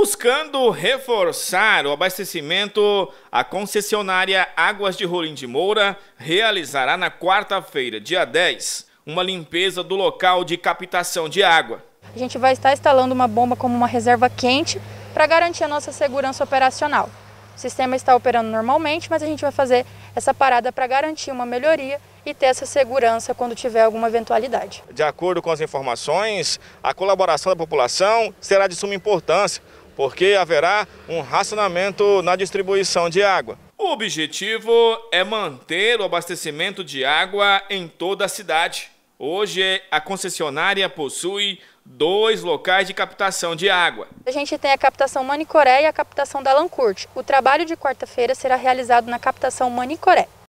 Buscando reforçar o abastecimento, a concessionária Águas de Rolim de Moura realizará na quarta-feira, dia 10, uma limpeza do local de captação de água. A gente vai estar instalando uma bomba como uma reserva quente para garantir a nossa segurança operacional. O sistema está operando normalmente, mas a gente vai fazer essa parada para garantir uma melhoria e ter essa segurança quando tiver alguma eventualidade. De acordo com as informações, a colaboração da população será de suma importância porque haverá um racionamento na distribuição de água. O objetivo é manter o abastecimento de água em toda a cidade. Hoje, a concessionária possui dois locais de captação de água. A gente tem a captação Manicoré e a captação da Lancourt. O trabalho de quarta-feira será realizado na captação Manicoré.